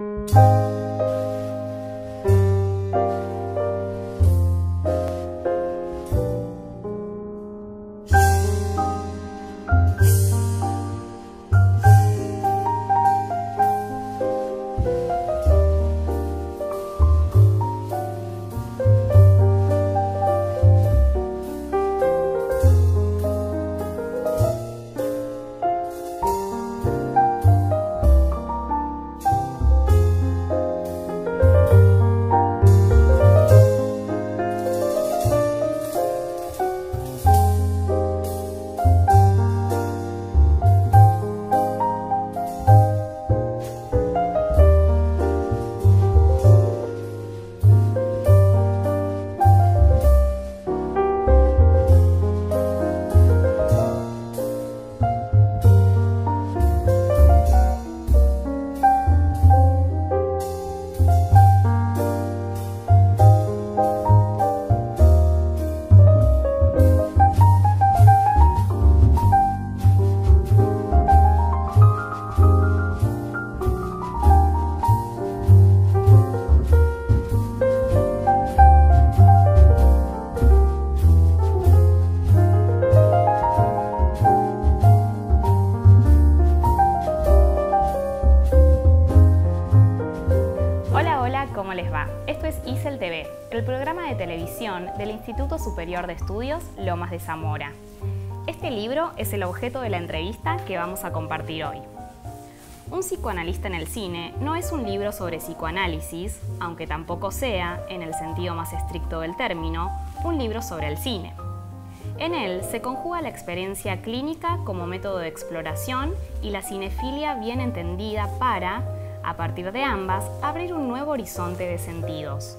thank you Televisión del Instituto Superior de Estudios Lomas de Zamora. Este libro es el objeto de la entrevista que vamos a compartir hoy. Un psicoanalista en el cine no es un libro sobre psicoanálisis, aunque tampoco sea, en el sentido más estricto del término, un libro sobre el cine. En él se conjuga la experiencia clínica como método de exploración y la cinefilia bien entendida para, a partir de ambas, abrir un nuevo horizonte de sentidos.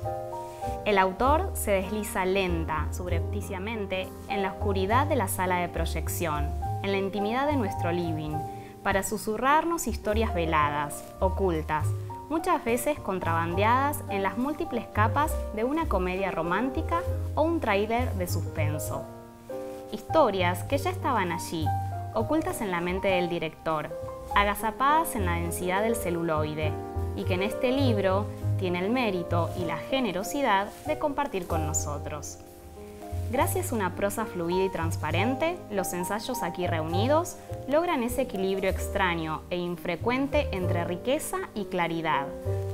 El autor se desliza lenta, subrepticiamente, en la oscuridad de la sala de proyección, en la intimidad de nuestro living, para susurrarnos historias veladas, ocultas, muchas veces contrabandeadas en las múltiples capas de una comedia romántica o un trailer de suspenso. Historias que ya estaban allí, ocultas en la mente del director, agazapadas en la densidad del celuloide, y que en este libro tiene el mérito y la generosidad de compartir con nosotros. Gracias a una prosa fluida y transparente, los ensayos aquí reunidos logran ese equilibrio extraño e infrecuente entre riqueza y claridad,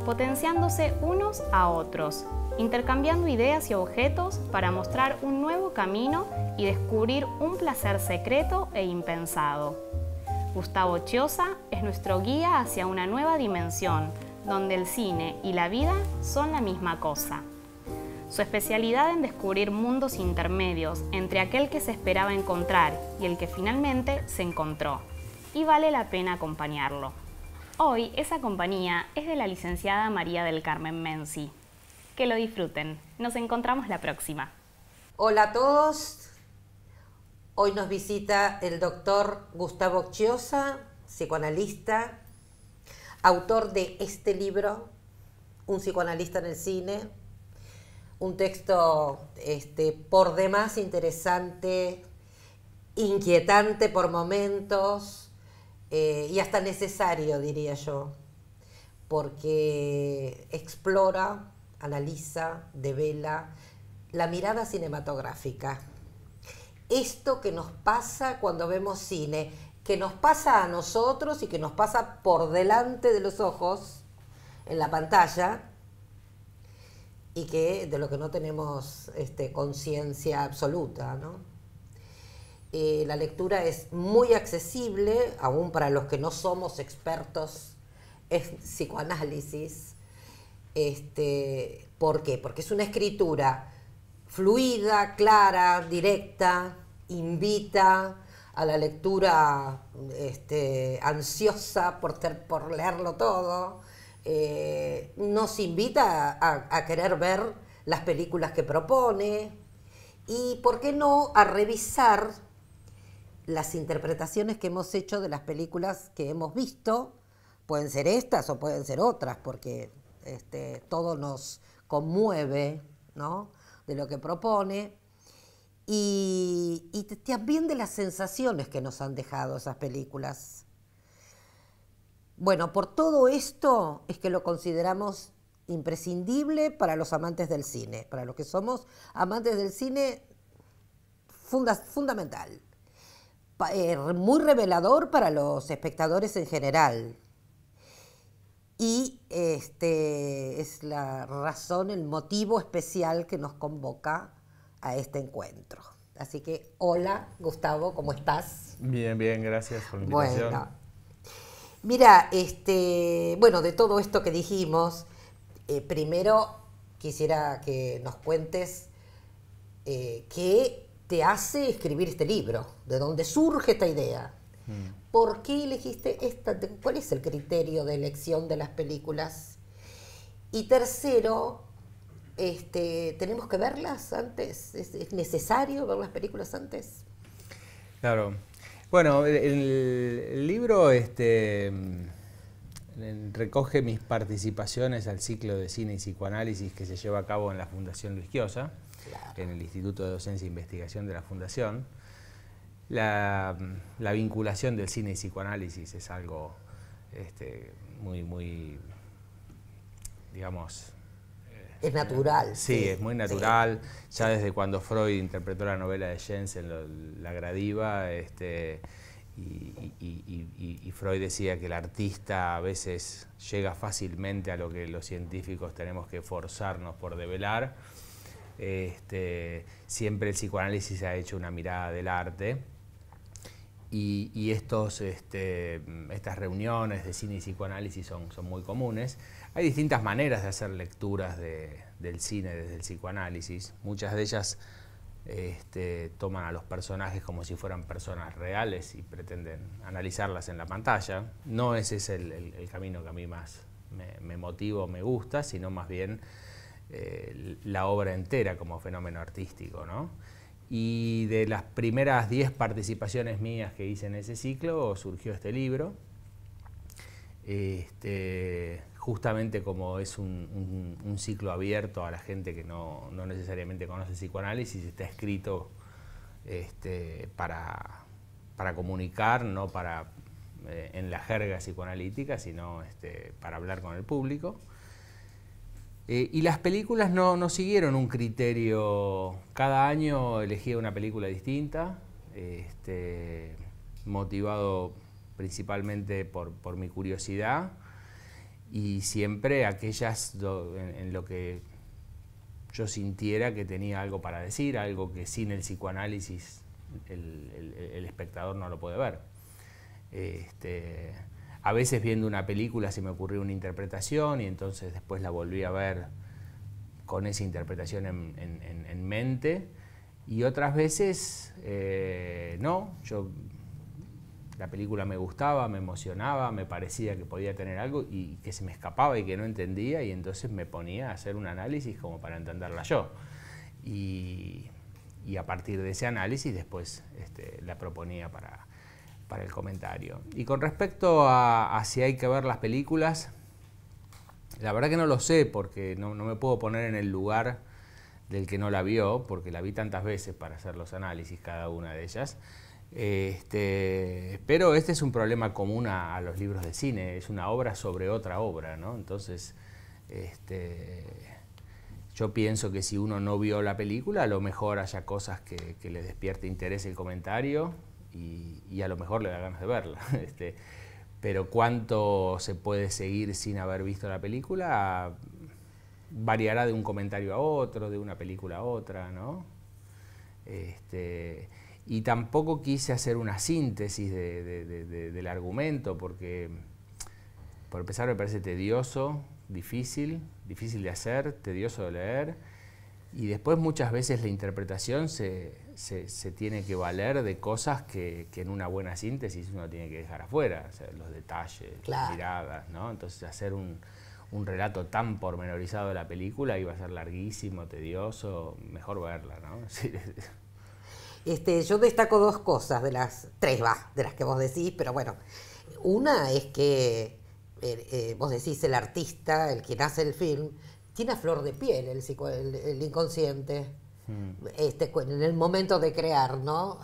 potenciándose unos a otros, intercambiando ideas y objetos para mostrar un nuevo camino y descubrir un placer secreto e impensado. Gustavo Chiosa es nuestro guía hacia una nueva dimensión, donde el cine y la vida son la misma cosa. Su especialidad en descubrir mundos intermedios entre aquel que se esperaba encontrar y el que finalmente se encontró. Y vale la pena acompañarlo. Hoy esa compañía es de la licenciada María del Carmen Menzi. Que lo disfruten. Nos encontramos la próxima. Hola a todos. Hoy nos visita el doctor Gustavo Chiosa, psicoanalista, autor de este libro, un psicoanalista en el cine, un texto este, por demás interesante, inquietante por momentos eh, y hasta necesario, diría yo, porque explora, analiza, devela la mirada cinematográfica. Esto que nos pasa cuando vemos cine, que nos pasa a nosotros y que nos pasa por delante de los ojos en la pantalla y que de lo que no tenemos este, conciencia absoluta, eh, la lectura es muy accesible, aún para los que no somos expertos en psicoanálisis. Este, ¿Por qué? Porque es una escritura fluida, clara, directa, invita, a la lectura este, ansiosa por, leerlo todo, eh, nos invita a, querer ver las películas que propone y, ¿por qué no?, a revisar las interpretaciones que hemos hecho de las películas que hemos visto. Pueden ser estas o pueden ser otras, porque este, todo nos conmueve de lo que propone y, y también de las sensaciones que nos han dejado esas películas. Bueno, por todo esto es que lo consideramos imprescindible para los amantes del cine, para los que somos amantes del cine fundamental, eh, muy revelador para los espectadores en general. Y este es la razón, el motivo especial que nos convoca a este encuentro. Así que, hola Gustavo, ¿cómo estás? Bien, bien, gracias por la invitación. Bueno, mira, este, bueno, de todo esto que dijimos, eh, primero quisiera que nos cuentes eh, qué te hace escribir este libro, de dónde surge esta idea. Mm. ¿Por qué elegiste esta? ¿Cuál es el criterio de elección de las películas? Y tercero, este, tenemos que verlas antes, ¿Es, necesario ver las películas antes. Claro. Bueno, el, libro este, recoge mis participaciones al ciclo de cine y psicoanálisis que se lleva a cabo en la Fundación Luis en el Instituto de Docencia e Investigación de la Fundación. La, vinculación del cine y psicoanálisis es algo este, muy, muy, digamos, es natural. Sí, es muy natural. Ya desde cuando Freud interpretó la novela de Jensen, La Gradiva, este, y, Freud decía que el artista a veces llega fácilmente a lo que los científicos tenemos que forzarnos por develar. Este, siempre el psicoanálisis ha hecho una mirada del arte. Y, este, estas reuniones de cine y psicoanálisis son muy comunes. Hay distintas maneras de hacer lecturas del cine desde el psicoanálisis. Muchas de ellas este, toman a los personajes como si fueran personas reales y pretenden analizarlas en la pantalla. No ese es el, camino que a mí más me, me motiva o me gusta, sino más bien eh, la obra entera como fenómeno artístico. Y de las primeras 10 participaciones mías que hice en ese ciclo surgió este libro. Este, justamente como es un, ciclo abierto a la gente que no, necesariamente conoce el psicoanálisis, está escrito este, para, comunicar, no para eh, en la jerga psicoanalítica, sino este, para hablar con el público. Eh, y las películas no, siguieron un criterio. Cada año elegía una película distinta, este, motivado principalmente por mi curiosidad y siempre aquellas en, lo que yo sintiera que tenía algo para decir, algo que sin el psicoanálisis el, espectador no lo puede ver. Este, a veces viendo una película se me ocurrió una interpretación y entonces después la volví a ver con esa interpretación en, mente. Y otras veces eh, no, yo la película me gustaba, me emocionaba, me parecía que podía tener algo y que se me escapaba y que no entendía y entonces me ponía a hacer un análisis como para entenderla yo. Y, a partir de ese análisis después este, la proponía para, el comentario. Y con respecto a, si hay que ver las películas, la verdad que no lo sé porque no, no me puedo poner en el lugar del que no la vio, porque la vi tantas veces para hacer los análisis cada una de ellas. Este, pero este es un problema común a, los libros de cine, es una obra sobre otra obra, ¿no? Entonces, este, yo pienso que si uno no vio la película, a lo mejor haya cosas que, le despierte interés el comentario y, a lo mejor le da ganas de verla. Este, pero cuánto se puede seguir sin haber visto la película variará de un comentario a otro, de una película a otra, ¿no? y tampoco quise hacer una síntesis de, del argumento porque, por empezar, me parece tedioso, difícil, difícil de hacer, tedioso de leer, y después muchas veces la interpretación se, se, tiene que valer de cosas que, en una buena síntesis uno tiene que dejar afuera, los detalles, las miradas, ¿no? Entonces hacer un, relato tan pormenorizado de la película iba a ser larguísimo, tedioso, mejor verla, ¿no? Este, yo destaco dos cosas de las tres, va, de las que vos decís, pero bueno. Una es que eh, eh, vos decís el artista, el quien hace el film, tiene a flor de piel el, inconsciente. Mm. Este, en el momento de crear, ¿no?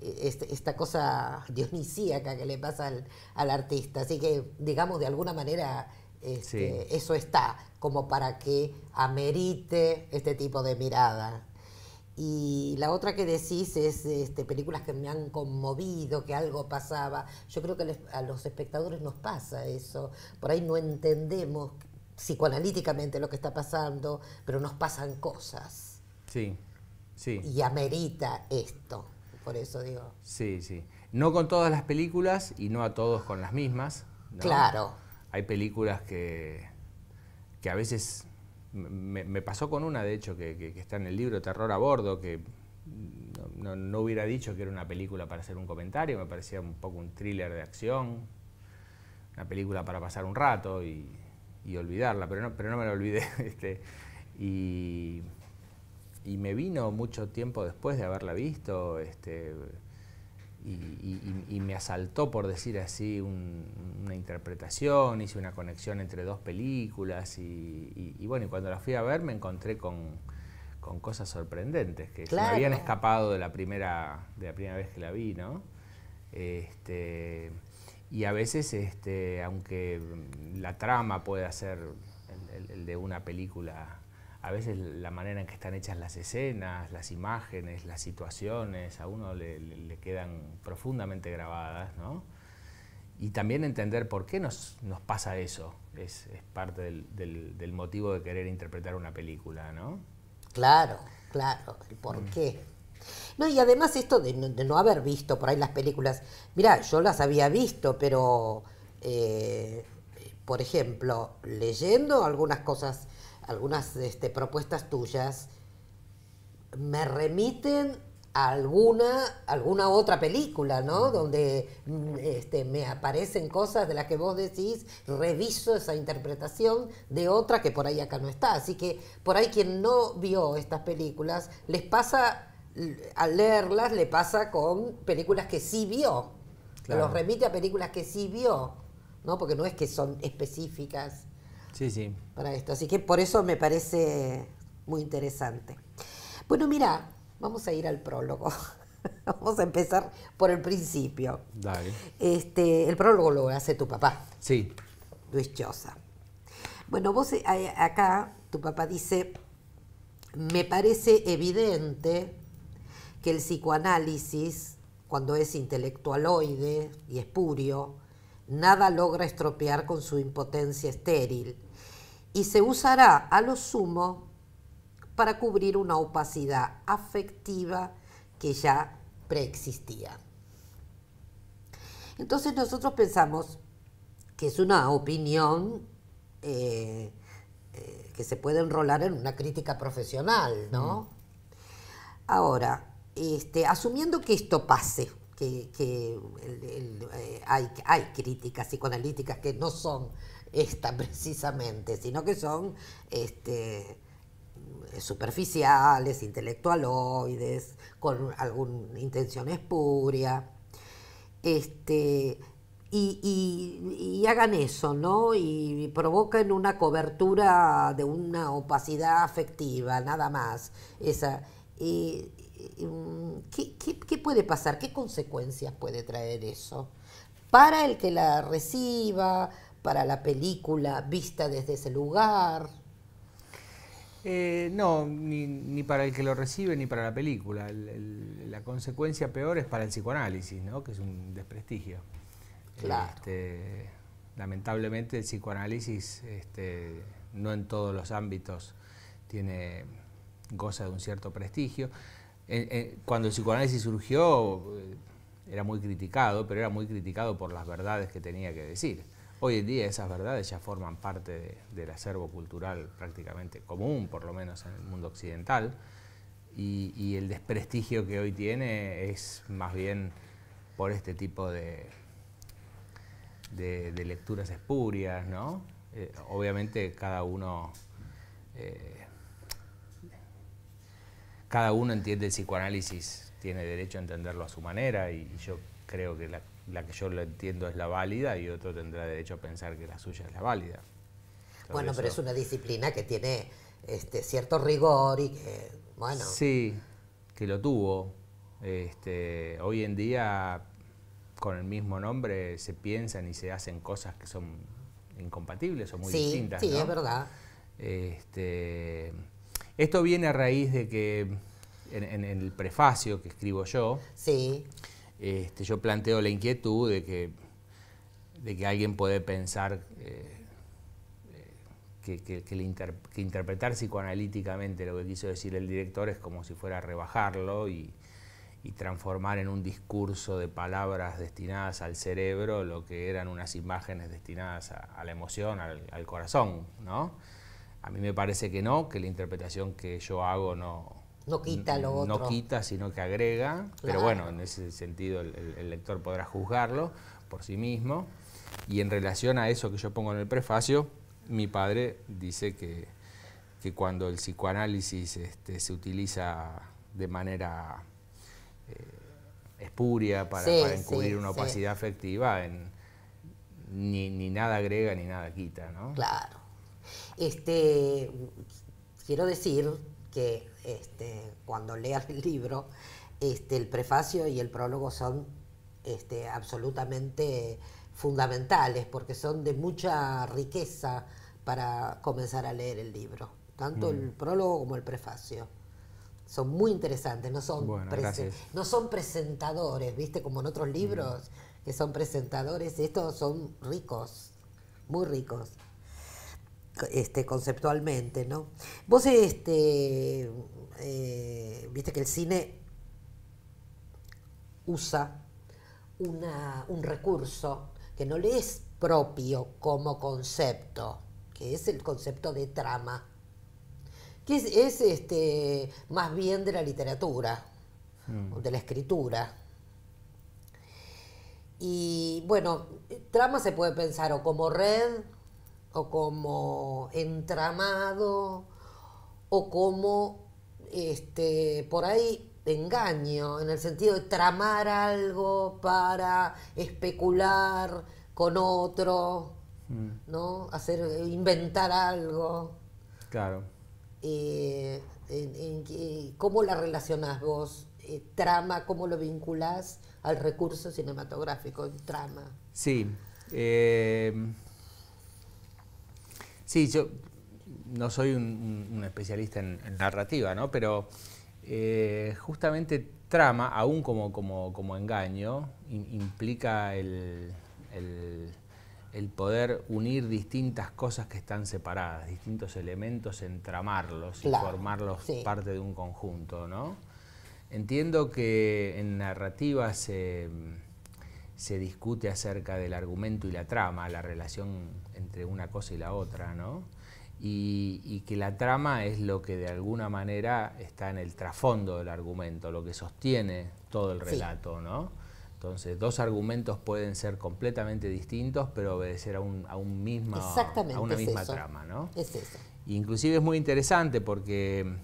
Este, esta cosa dionisíaca que le pasa al, artista. Así que, digamos, de alguna manera este, eso está como para que amerite este tipo de mirada. Y la otra que decís es este, películas que me han conmovido, que algo pasaba. Yo creo que a los espectadores nos pasa eso. Por ahí no entendemos psicoanalíticamente lo que está pasando, pero nos pasan cosas. Sí, sí. Y amerita esto, por eso digo. Sí, sí. No con todas las películas y no a todos con las mismas. Claro. Hay películas que, que a veces me, pasó con una, de hecho, que, está en el libro Terror a Bordo, que no, hubiera dicho que era una película para hacer un comentario, me parecía un poco un thriller de acción, una película para pasar un rato y, y olvidarla, pero no, pero no me la olvidé. Este, y, y, me vino mucho tiempo después de haberla visto. Este, y, me asaltó, por decir así, una interpretación, hice una conexión entre dos películas y, bueno, y cuando la fui a ver me encontré con, cosas sorprendentes que se me habían escapado de la primera, de la primera vez que la vi, ¿no? Este, y a veces, este, aunque la trama pueda ser el de una película a veces la manera en que están hechas las escenas, las imágenes, las situaciones, a uno le, quedan profundamente grabadas, ¿no? Y también entender por qué nos, pasa eso, es, parte del, motivo de querer interpretar una película, ¿no? Claro, claro, el por mm. qué. No, y además esto de no, haber visto por ahí las películas, mira, yo las había visto, pero, eh, por ejemplo, leyendo algunas cosas algunas este, propuestas tuyas me remiten a alguna, alguna otra película, Donde este, me aparecen cosas de las que vos decís, reviso esa interpretación de otra que por ahí acá no está. Así que por ahí quien no vio estas películas, les pasa, al leerlas, le pasa con películas que sí vio. Los remite a películas que sí vio, ¿no? Porque no es que son específicas sí, sí. para esto. Así que por eso me parece muy interesante. Bueno, mira, vamos a ir al prólogo. Vamos a empezar por el principio. Dale. Este, el prólogo lo hace tu papá. Sí. Luis Chosa. Bueno, vos eh, acá, tu papá dice, me parece evidente que el psicoanálisis, cuando es intelectualoide y espurio, nada logra estropear con su impotencia estéril, y se usará a lo sumo para cubrir una opacidad afectiva que ya preexistía. Entonces nosotros pensamos que es una opinión eh, eh, que se puede enrolar en una crítica profesional, ¿no? Mm. Ahora, este, asumiendo que esto pase, que, eh, hay, hay críticas psicoanalíticas que no son esta precisamente, sino que son este, superficiales, intelectualoides, con alguna intención espuria. Este, y, hagan eso, ¿no? Y, provocan una cobertura de una opacidad afectiva, nada más. Esa, y ¿qué, puede pasar? ¿Qué consecuencias puede traer eso? Para el que la reciba, para la película vista desde ese lugar. Eh, no, ni, para el que lo recibe ni para la película. la consecuencia peor es para el psicoanálisis, que es un desprestigio. Claro. Este, lamentablemente el psicoanálisis este, no en todos los ámbitos tiene goza de un cierto prestigio. Eh, eh, cuando el psicoanálisis surgió, eh, era muy criticado, pero era muy criticado por las verdades que tenía que decir. Hoy en día esas verdades ya forman parte del acervo cultural prácticamente común, por lo menos en el mundo occidental, y, el desprestigio que hoy tiene es más bien por este tipo de, lecturas espurias, ¿no? obviamente cada uno cada uno entiende el psicoanálisis, tiene derecho a entenderlo a su manera y, yo creo que la, que yo lo entiendo es la válida y otro tendrá derecho a pensar que la suya es la válida. bueno, pero es una disciplina que tiene este, cierto rigor y que, bueno... Sí, que lo tuvo. Este, hoy en día, con el mismo nombre, se piensan y se hacen cosas que son incompatibles o muy distintas. Sí, es verdad. Este, esto viene a raíz de que en, el prefacio que escribo yo, este, yo planteo la inquietud de que, alguien puede pensar eh, eh, que, interpretar psicoanalíticamente lo que quiso decir el director es como si fuera rebajarlo y, transformar en un discurso de palabras destinadas al cerebro lo que eran unas imágenes destinadas a, la emoción, al, al corazón, ¿no? A mí me parece que no, que la interpretación que yo hago no... No quita lo No quita, sino que agrega. Pero bueno, en ese sentido el, lector podrá juzgarlo por sí mismo. Y en relación a eso que yo pongo en el prefacio, mi padre dice que, que cuando el psicoanálisis este, se utiliza de manera eh, espuria para, encubrir una opacidad afectiva, ni, ni nada agrega ni nada quita, ¿no? Claro. Este, quiero decir que este, cuando leas el libro, este, el prefacio y el prólogo son este, absolutamente fundamentales porque son de mucha riqueza para comenzar a leer el libro, tanto el mm. prólogo como el prefacio. Son muy interesantes, no son, no son presentadores, ¿viste? Como en otros mm. libros que son presentadores, estos son ricos, muy ricos. Este, conceptualmente, ¿no? Vos, este, eh, viste que el cine usa un recurso que no le es propio como concepto, que es el concepto de trama, que es, este, más bien de la literatura, mm. de la escritura. Y bueno, trama se puede pensar o como red, o como entramado, o como este, por ahí engaño, en el sentido de tramar algo para especular con otro, mm. ¿no? Hacer, inventar algo. Claro. Eh, en, ¿Cómo la relacionás vos? Eh, ¿Trama? ¿Cómo lo vinculás al recurso cinematográfico? ¿Trama? Sí. Eh, Sí, yo no soy un, especialista en, narrativa, ¿no? Pero eh, justamente trama, aún como, como, engaño, implica el, poder unir distintas cosas que están separadas, distintos elementos, entramarlos y formarlos parte de un conjunto, ¿no? Entiendo que en narrativa se, se discute acerca del argumento y la trama, la relación entre una cosa y la otra, ¿no? Y, que la trama es lo que de alguna manera está en el trasfondo del argumento, lo que sostiene todo el relato, ¿no? Entonces, dos argumentos pueden ser completamente distintos, pero obedecer a, un, una misma trama, ¿no? Inclusive es muy interesante porque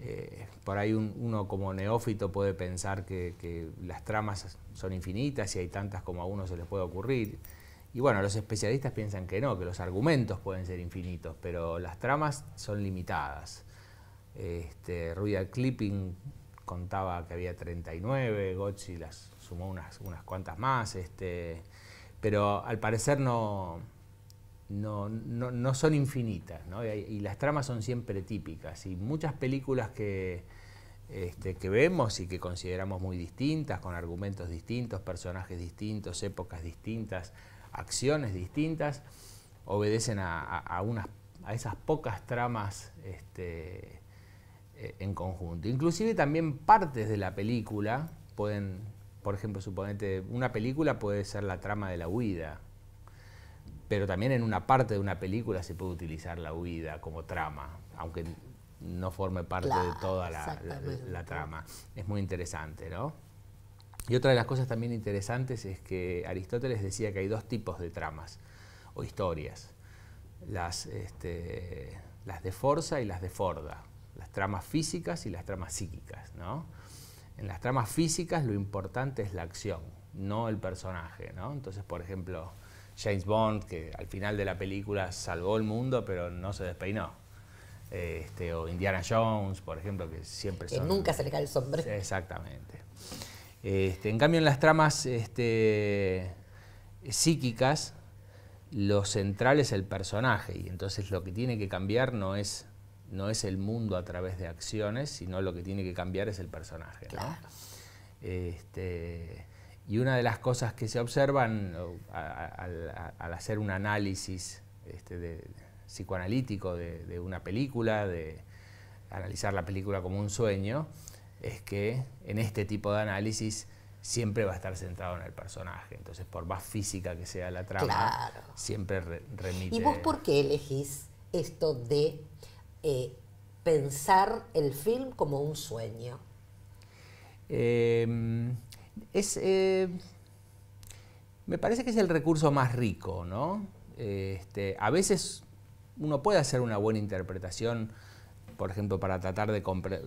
eh, por ahí uno como neófito puede pensar que, que las tramas son infinitas y hay tantas como a uno se les puede ocurrir. Y bueno, los especialistas piensan que no, que los argumentos pueden ser infinitos, pero las tramas son limitadas. Este, Clipping contaba que había 39, Gotchi las sumó unas, cuantas más, este, pero al parecer no, son infinitas, ¿no? Y, las tramas son siempre típicas. Y muchas películas este, que vemos y que consideramos muy distintas, con argumentos distintos, personajes distintos, épocas distintas, acciones distintas, obedecen a, esas pocas tramas este, e, en conjunto. Inclusive también partes de la película pueden, por ejemplo, suponete, una película puede ser la trama de la huida, pero también en una parte de una película se puede utilizar la huida como trama, aunque no forme parte de toda la trama. Es muy interesante, ¿no? Y otra de las cosas también interesantes es que Aristóteles decía que hay dos tipos de tramas o historias, este, las, de Forza y las de Forda, las tramas físicas y las tramas psíquicas. ¿no? En las tramas físicas lo importante es la acción, no el personaje. Entonces, por ejemplo, James Bond, que al final de la película salvó el mundo, pero no se despeinó. Este, o Indiana Jones, por ejemplo, que siempre que nunca se le cae el sombrero. Exactamente. Este, en cambio, en las tramas este, psíquicas, lo central es el personaje y entonces lo que tiene que cambiar no es, el mundo a través de acciones, sino lo que tiene que cambiar es el personaje. Este, y una de las cosas que se observan al hacer un análisis psicoanalítico de, una película, de analizar la película como un sueño, es que en este tipo de análisis siempre va a estar centrado en el personaje. Entonces, por más física que sea la trama, siempre remite... ¿Y vos por qué elegís esto de eh, pensar el film como un sueño? Em, es, em, me parece que es el recurso más rico, ¿no? Este, a veces uno puede hacer una buena interpretación por ejemplo, para tratar de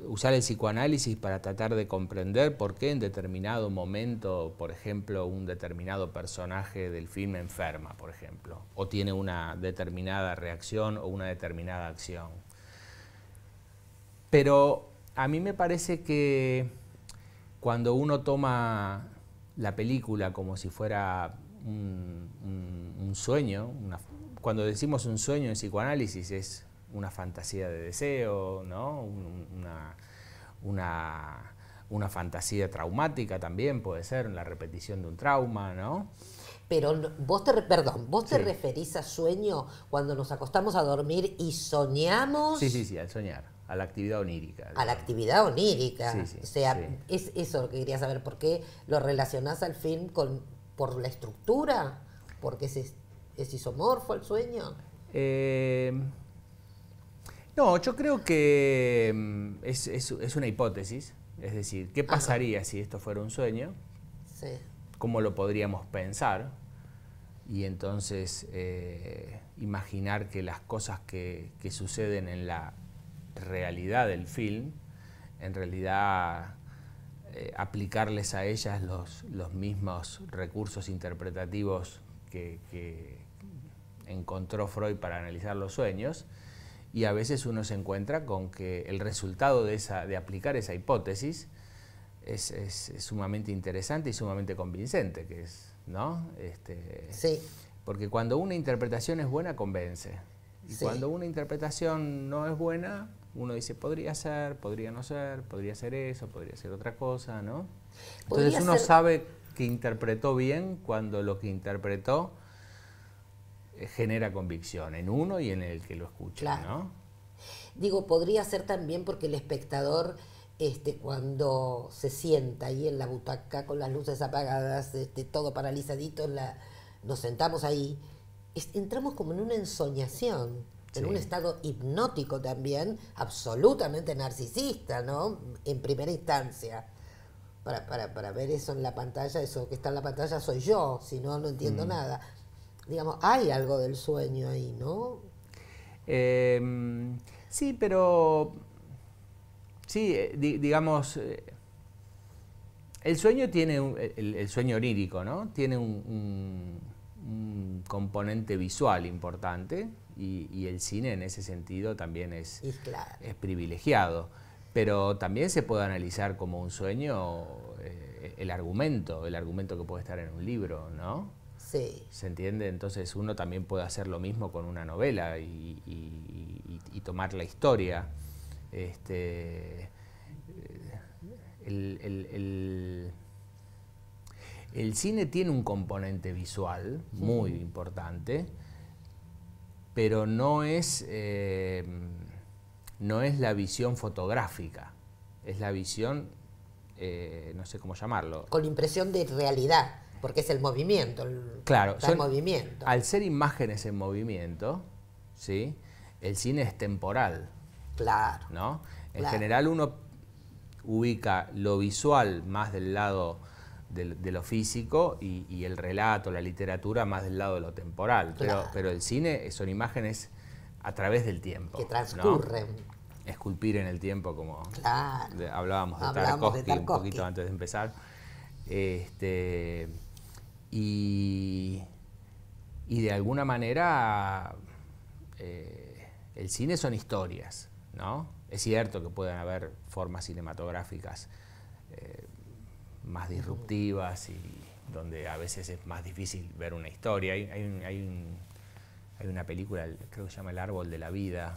usar el psicoanálisis para tratar de comprender por qué en determinado momento, por ejemplo, un determinado personaje del film enferma, por ejemplo, o tiene una determinada reacción o una determinada acción. Pero a mí me parece que cuando uno toma la película como si fuera un, sueño, cuando decimos un sueño en psicoanálisis es una fantasía de deseo, ¿no? una, una, fantasía traumática también puede ser, la repetición de un trauma, ¿no? Pero vos te, perdón, vos te referís a sueño cuando nos acostamos a dormir y soñamos. Sí, sí, sí, al soñar, a la actividad onírica. A la actividad onírica. o sea, es eso lo que quería saber, ¿por qué lo relacionás al film con, por la estructura? ¿Porque es, es isomorfo el sueño? Eh, no, yo creo que mm, es, una hipótesis. Es decir, ¿qué pasaría si esto fuera un sueño? ¿Cómo lo podríamos pensar? Y entonces eh, imaginar que las cosas que, suceden en la realidad del film, en realidad eh, aplicarles a ellas los, mismos recursos interpretativos que encontró Freud para analizar los sueños y a veces uno se encuentra con que el resultado de, esa, de aplicar esa hipótesis es, es, sumamente interesante y sumamente convincente, que es, ¿no? Este, sí. Porque cuando una interpretación es buena, convence. Y cuando una interpretación no es buena, uno dice, podría ser, podría no ser, podría ser eso, podría ser otra cosa, ¿no? Entonces uno sabe que interpretó bien cuando lo que interpretó genera convicción en uno y en el que lo escucha, ¿no? Digo, podría ser también porque el espectador, este, cuando se sienta ahí en la butaca con las luces apagadas, este, todo paralizadito, la, nos sentamos ahí, entramos como en una ensoñación, en un estado hipnótico también, absolutamente narcisista, ¿no? En primera instancia. Para, para, para, ver eso en la pantalla, eso que está en la pantalla soy yo, si no, no entiendo mm. nada digamos, hay algo del sueño ahí, ¿no? Em, sí, pero sí, eh, digamos, eh, el sueño tiene, un, el, sueño onírico, ¿no? Tiene un, componente visual importante y, el cine en ese sentido también es, es privilegiado. Pero también se puede analizar como un sueño eh, el argumento, el argumento que puede estar en un libro, ¿no? ¿Se entiende? Entonces uno también puede hacer lo mismo con una novela y, tomar la historia. Este, eh, el, cine tiene un componente visual muy importante, pero no es, eh, no es la visión fotográfica, es la visión, eh, no sé cómo llamarlo. Con impresión de realidad porque es el movimiento. El, claro, el movimiento. Al ser imágenes en movimiento, ¿sí? el cine es temporal. Claro. ¿no? En general uno ubica lo visual más del lado de, lo físico y, el relato, la literatura más del lado de lo temporal. Pero, pero, el cine son imágenes a través del tiempo. Que transcurren. Esculpir en el tiempo, como hablábamos, de, un poquito antes de empezar. Este, y, y de alguna manera eh, el cine son historias, ¿no? Es cierto que pueden haber formas cinematográficas eh, más disruptivas y donde a veces es más difícil ver una historia. Hay, hay, una película, creo que se llama El Árbol de la Vida,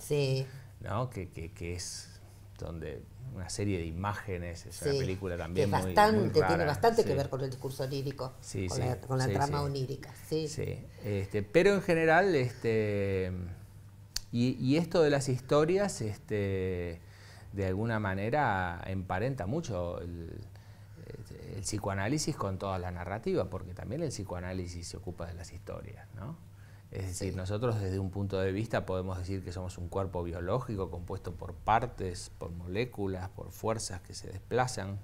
¿no? que es donde una serie de imágenes, es una película también bastante, Tiene bastante que ver con el discurso onírico, con, la, trama onírica. Sí. Este, pero en general, este, y, esto de las historias, este, de alguna manera emparenta mucho el, este, el psicoanálisis con toda la narrativa, porque también el psicoanálisis se ocupa de las historias, ¿no? Es decir, nosotros desde un punto de vista podemos decir que somos un cuerpo biológico compuesto por partes, por moléculas, por fuerzas que se desplazan,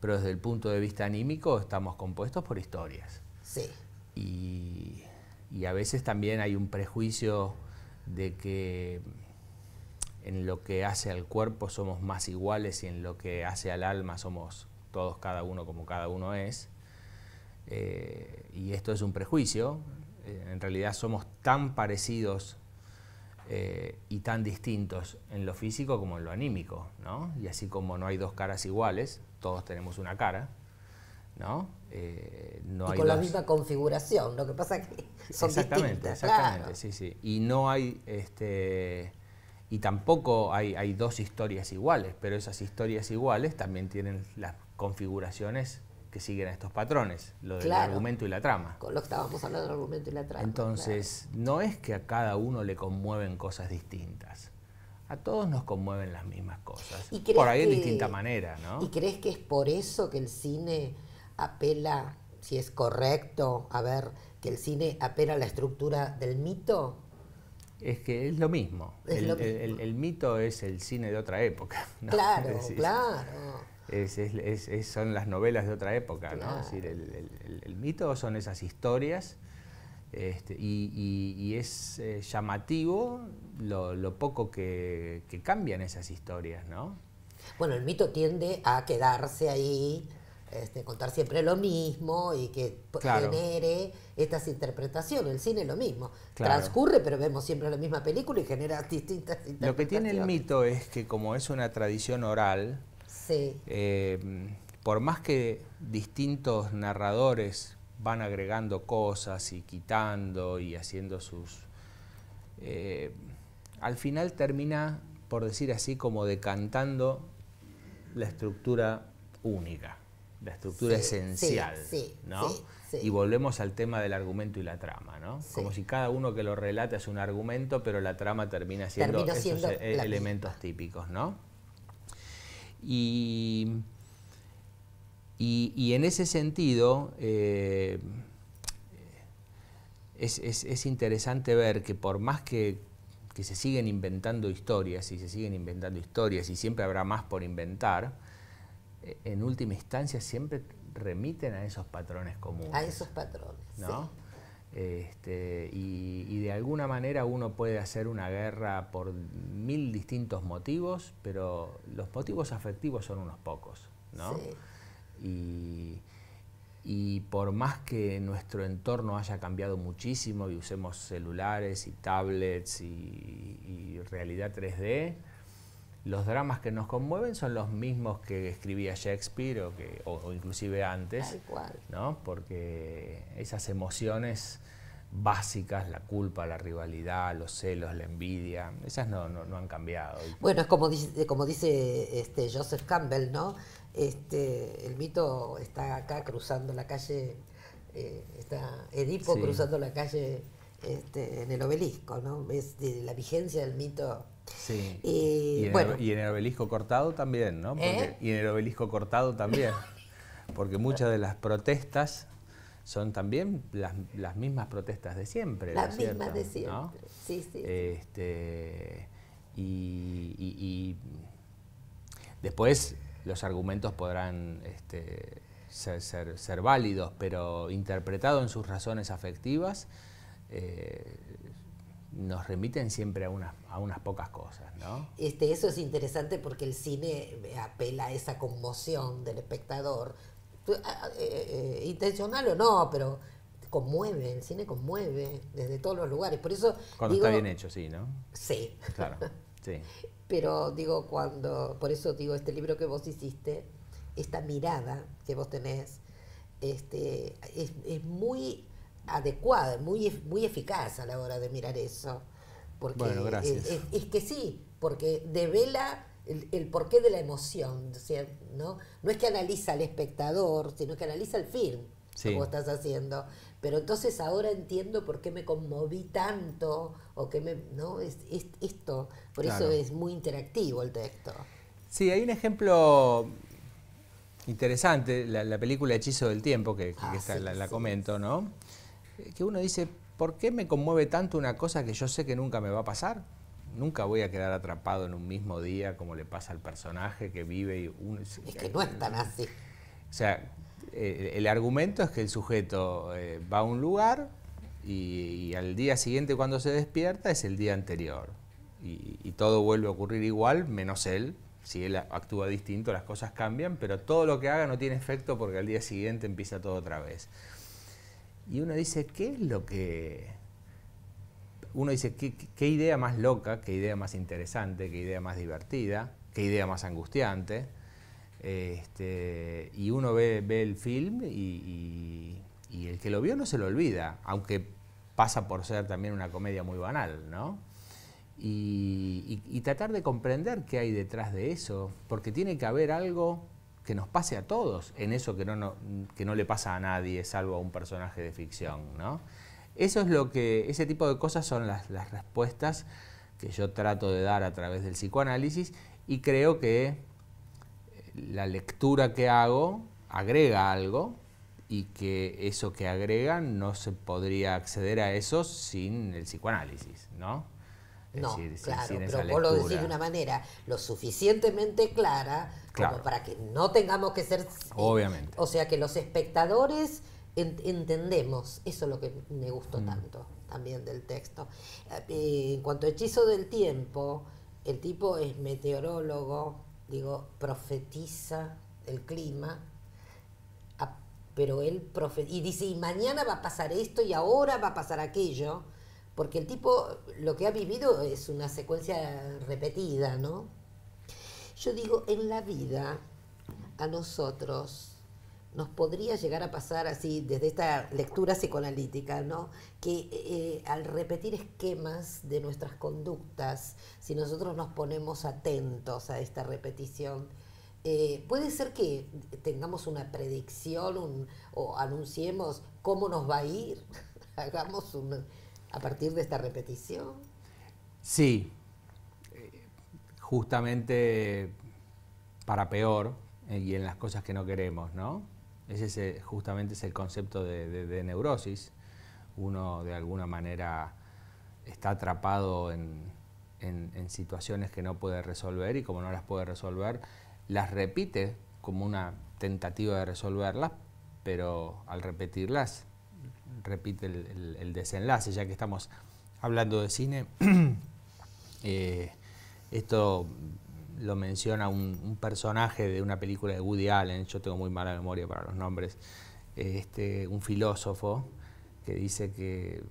pero desde el punto de vista anímico estamos compuestos por historias. Sí. Y, y a veces también hay un prejuicio de que en lo que hace al cuerpo somos más iguales y en lo que hace al alma somos todos cada uno como cada uno es. Eh, y esto es un prejuicio, eh, en realidad somos tan parecidos eh, y tan distintos en lo físico como en lo anímico, ¿no? Y así como no hay dos caras iguales, todos tenemos una cara, ¿no? Eh, y con la misma configuración, lo que pasa es que son exactamente, distintas. Exactamente, sí, sí. Y no hay, este, y tampoco hay, hay dos historias iguales, pero esas historias iguales también tienen las configuraciones que siguen estos patrones, lo del argumento y la trama. Con lo que estábamos hablando del argumento y la trama. Entonces, no es que a cada uno le conmueven cosas distintas. A todos nos conmueven las mismas cosas. por ahí de distinta manera, ¿no? ¿Y crees que es por eso que el cine apela, si es correcto, a ver, que el cine apela a la estructura del mito? Es que es lo mismo. el, mito es el cine de otra época. Claro, claro. Es, son las novelas de otra época, ¿no? decir, el, mito son esas historias este, y, es eh, llamativo lo, poco que, cambian esas historias, ¿no? Bueno, el mito tiende a quedarse ahí, este, contar siempre lo mismo y que genere estas interpretaciones. El cine es lo mismo. Transcurre, pero vemos siempre la misma película y genera distintas interpretaciones. Lo que tiene el mito es que como es una tradición oral, Em, por más que distintos narradores van agregando cosas y quitando y haciendo sus... Eh, al final termina, por decir así, como decantando la estructura única, la estructura esencial, ¿no? y volvemos al tema del argumento y la trama, ¿no? Como si cada uno que lo relata es un argumento, pero la trama termina siendo, esos e-, elementos típicos, ¿no? Y, y, en ese sentido, eh, es, interesante ver que por más que, se siguen inventando historias y se siguen inventando historias y siempre habrá más por inventar, eh, en última instancia siempre remiten a esos patrones comunes. A esos patrones. Este, y, de alguna manera uno puede hacer una guerra por mil distintos motivos, pero los motivos afectivos son unos pocos, ¿no? Y, por más que nuestro entorno haya cambiado muchísimo y usemos celulares y tablets y realidad 3D, los dramas que nos conmueven son los mismos que escribía Shakespeare o, que, o, inclusive antes, Tal cual. ¿no? porque esas emociones básicas, la culpa, la rivalidad, los celos, la envidia, esas no, han cambiado. Bueno, es como dice, como dice este Joseph Campbell, ¿no? Este, el mito está acá cruzando la calle, eh, está Edipo cruzando la calle este, en el obelisco, ¿no? Es de la vigencia del mito Sí. Eh, y, en el, y, en el, obelisco cortado también, ¿no? Porque, ¿Eh? Y en el obelisco cortado también. Porque muchas de las protestas son también las, mismas protestas de siempre. Las mismas de siempre. Sí, sí. Este, y, después los argumentos podrán este, ser, válidos, pero interpretado en sus razones afectivas. Eh, nos remiten siempre a unas, a unas pocas cosas, ¿no? Este, eso es interesante porque el cine apela a esa conmoción del espectador, eh, eh, intencional o no, pero conmueve, el cine conmueve desde todos los lugares. Por eso cuando está bien hecho, sí, ¿no? Sí. Claro. Sí. pero digo cuando, por eso digo este libro que vos hiciste, esta mirada que vos tenés, este, es muy adecuada, muy, muy eficaz a la hora de mirar eso. Porque Es, que sí, porque devela el, porqué de la emoción, ¿no? No es que analiza al espectador, sino que analiza el film, como estás haciendo. Pero entonces ahora entiendo por qué me conmoví tanto, o que me... ¿no? Es, esto, por eso es muy interactivo el texto. Sí, hay un ejemplo interesante, la, película Hechizo del Tiempo, que, ah, la, comento, ¿no? que uno dice, ¿por qué me conmueve tanto una cosa que yo sé que nunca me va a pasar? Nunca voy a quedar atrapado en un mismo día como le pasa al personaje que vive y Es que no es tan así. O sea, el argumento es que el sujeto eh, va a un lugar y, al día siguiente cuando se despierta es el día anterior. y todo vuelve a ocurrir igual, menos él. Si él actúa distinto, las cosas cambian, pero todo lo que haga no tiene efecto porque al día siguiente empieza todo otra vez. Y uno dice, ¿qué es lo que...? Uno dice, ¿qué, idea más loca, qué idea más interesante, qué idea más divertida, qué idea más angustiante? Este, y uno ve, el film y, y, el que lo vio no se lo olvida, aunque pasa por ser también una comedia muy banal, ¿no? Y, y, tratar de comprender qué hay detrás de eso, porque tiene que haber algo que nos pase a todos en eso que no, le pasa a nadie, salvo a un personaje de ficción, ¿no? Eso es lo que, ese tipo de cosas son las, las respuestas que yo trato de dar a través del psicoanálisis y creo que eh, la lectura que hago agrega algo y que eso que agrega no se podría acceder a eso sin el psicoanálisis, ¿no? no, claro, pero vos lo decís de una manera lo suficientemente clara como para que no tengamos que ser... Obviamente. O sea, que los espectadores entendemos, eso es lo que me gustó mm. tanto también del texto. Eh, eh, en cuanto a hechizo del tiempo, el tipo es meteorólogo, digo, profetiza el clima, ah, pero él profetiza, y dice, y mañana va a pasar esto y ahora va a pasar aquello porque el tipo lo que ha vivido es una secuencia repetida, ¿no? Yo digo, en la vida, a nosotros nos podría llegar a pasar así, desde esta lectura psicoanalítica, ¿no? Que eh, al repetir esquemas de nuestras conductas, si nosotros nos ponemos atentos a esta repetición, eh, puede ser que tengamos una predicción o anunciemos cómo nos va a ir, hagamos un, a partir de esta repetición? Sí, eh, justamente para peor eh, y en las cosas que no queremos, ¿no? Ese justamente es el concepto de, neurosis. Uno de alguna manera está atrapado en situaciones que no puede resolver y como no las puede resolver, las repite como una tentativa de resolverlas, pero al repetirlas repite el, desenlace, ya que estamos hablando de cine. Eh, esto lo menciona un, personaje de una película de Woody Allen, yo tengo muy mala memoria para los nombres, este, un filósofo que dice que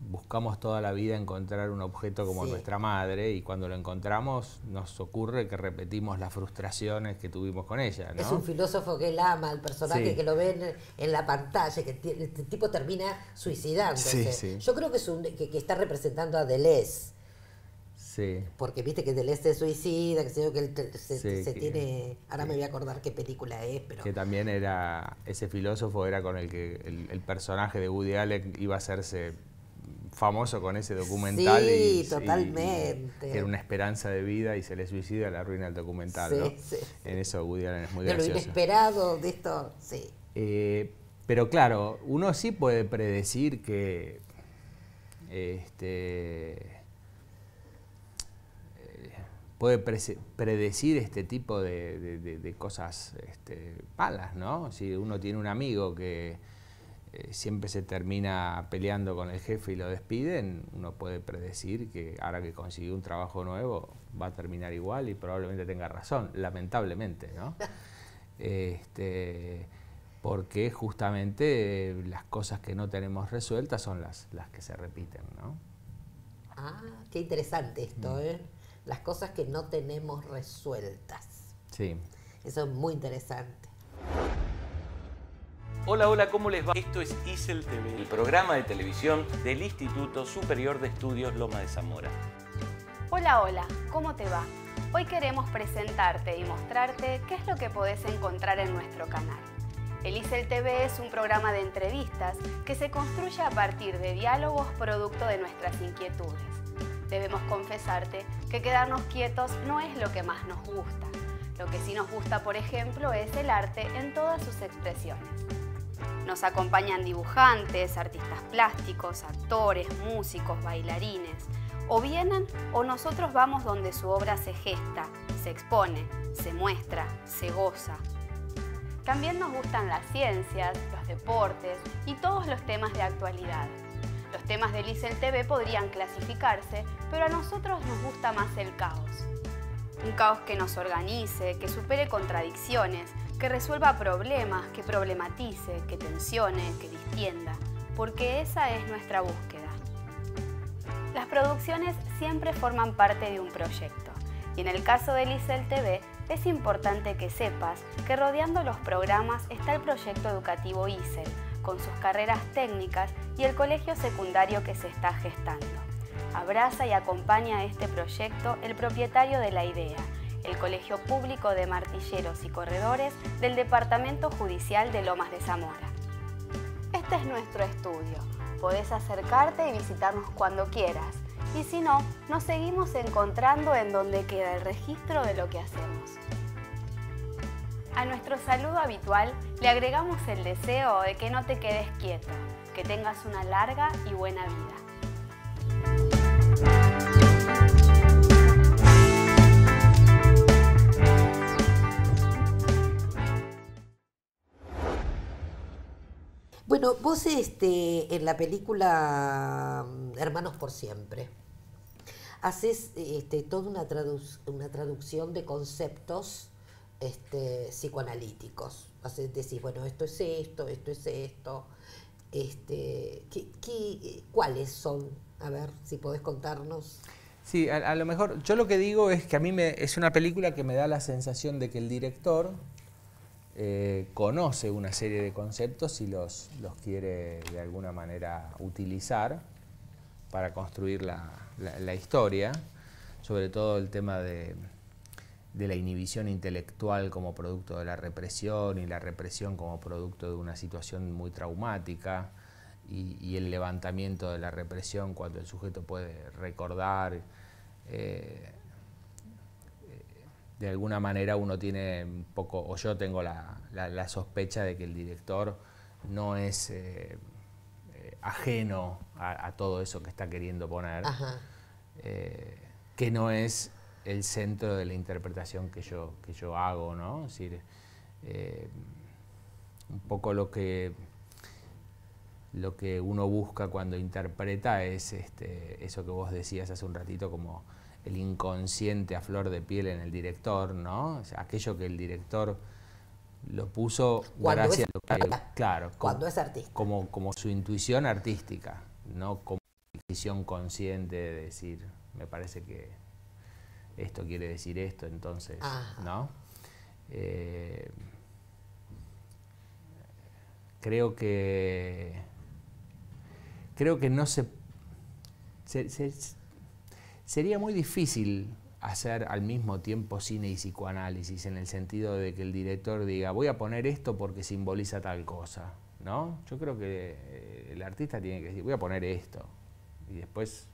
buscamos toda la vida encontrar un objeto como nuestra madre y cuando lo encontramos nos ocurre que repetimos las frustraciones que tuvimos con ella. Es un filósofo que él ama, el personaje que lo ven en la pantalla, que este tipo termina suicidándose. Yo creo que, es un, que, está representando a Deleuze. Sí. Porque viste que Deleuze se suicida, que, se, que se, tiene. Ahora me voy a acordar qué película es, pero. Que también era. Ese filósofo era con el que el personaje de Woody Allen iba a hacerse famoso con ese documental. Sí, totalmente. era una esperanza de vida y se le suicida la ruina del documental, sí, sí, En eso Woody Allen es muy de gracioso. lo inesperado de esto, sí. Eh, pero claro, uno sí puede predecir que este, eh, puede predecir este tipo de, cosas este, malas, ¿no? Si uno tiene un amigo que eh, siempre se termina peleando con el jefe y lo despiden, uno puede predecir que ahora que consiguió un trabajo nuevo va a terminar igual y probablemente tenga razón, lamentablemente, ¿no? Este, porque justamente las cosas que no tenemos resueltas son las, las que se repiten, ¿no? Ah, qué interesante esto, mm. ¿eh? Las cosas que no tenemos resueltas. Sí. Eso es muy interesante. Hola, hola, ¿cómo les va? Esto es ISEL TV, el programa de televisión del Instituto Superior de Estudios Loma de Zamora. Hola, hola, ¿cómo te va? Hoy queremos presentarte y mostrarte qué es lo que podés encontrar en nuestro canal. El ISEL TV es un programa de entrevistas que se construye a partir de diálogos producto de nuestras inquietudes. Debemos confesarte que quedarnos quietos no es lo que más nos gusta. Lo que sí nos gusta, por ejemplo, es el arte en todas sus expresiones. Nos acompañan dibujantes, artistas plásticos, actores, músicos, bailarines. O vienen o nosotros vamos donde su obra se gesta, se expone, se muestra, se goza. También nos gustan las ciencias, los deportes y todos los temas de actualidad. Los temas de Licen TV podrían clasificarse, pero a nosotros nos gusta más el caos. Un caos que nos organice, que supere contradicciones, que resuelva problemas, que problematice, que tensione, que distienda, porque esa es nuestra búsqueda. Las producciones siempre forman parte de un proyecto y en el caso de ISEL TV es importante que sepas que rodeando los programas está el proyecto educativo ISEL, con sus carreras técnicas y el colegio secundario que se está gestando. Abraza y acompaña a este proyecto el propietario de la idea, el Colegio Público de Martilleros y Corredores del Departamento Judicial de Lomas de Zamora. Este es nuestro estudio. Podés acercarte y visitarnos cuando quieras. Y si no, nos seguimos encontrando en donde queda el registro de lo que hacemos. A nuestro saludo habitual le agregamos el deseo de que no te quedes quieto, que tengas una larga y buena vida. Bueno, vos este, en la película mm, Hermanos por Siempre haces este, toda una, una traducción de conceptos este, psicoanalíticos. decís, bueno, esto es esto, esto es esto. Este, ¿qué, cuáles son? A ver, si podés contarnos. Sí, a, lo mejor yo lo que digo es que a mí me, es una película que me da la sensación de que el director eh, conoce una serie de conceptos y los, los quiere de alguna manera utilizar para construir la, historia, sobre todo el tema de, la inhibición intelectual como producto de la represión y la represión como producto de una situación muy traumática y, el levantamiento de la represión cuando el sujeto puede recordar eh, de alguna manera uno tiene un poco, o yo tengo la, sospecha de que el director no es eh, eh, ajeno a, todo eso que está queriendo poner, eh, que no es el centro de la interpretación que yo, que yo hago, ¿no? Es decir, un poco lo que, lo que uno busca cuando interpreta es este, eso que vos decías hace un ratito, como el inconsciente a flor de piel en el director, ¿no? aquello que el director lo puso gracias a lo que... Claro. Cuando es artista. Como, su intuición artística, no como decisión consciente de decir, me parece que esto quiere decir esto, entonces, ¿no? Eh, creo que creo que no se Sería muy difícil hacer al mismo tiempo cine y psicoanálisis, en el sentido de que el director diga, voy a poner esto porque simboliza tal cosa, ¿no? Yo creo que eh, el artista tiene que decir, voy a poner esto, y después...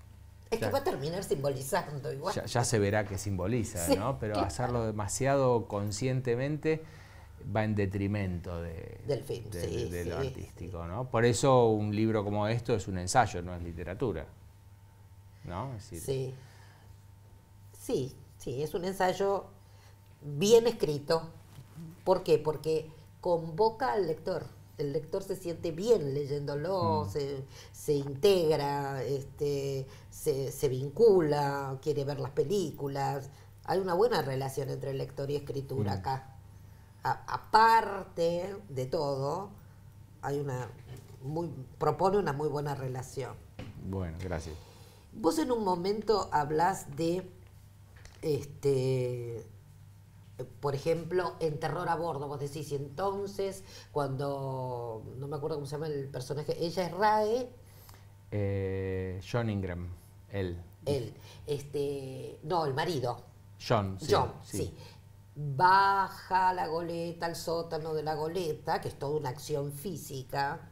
Es que va a terminar simbolizando igual. Ya, se verá que simboliza, ¿no? Pero hacerlo demasiado conscientemente va en detrimento de, del artístico, ¿no? Por eso un libro como esto es un ensayo, no es literatura sí. Sí, sí, es un ensayo bien escrito. ¿Por qué? Porque convoca al lector. El lector se siente bien leyéndolo, mm. se, integra, este, se, vincula, quiere ver las películas. Hay una buena relación entre lector y escritura mm. acá. aparte de todo, hay una muy, propone una muy buena relación. Bueno, gracias. Vos en un momento hablas de, este, por ejemplo, en Terror a Bordo, vos decís, y entonces, cuando, no me acuerdo cómo se llama el personaje, ella es Rae. Eh, John Ingram, él. Él, este, no, el marido. John, sí. John, sí. sí baja la goleta al sótano de la goleta, que es toda una acción física,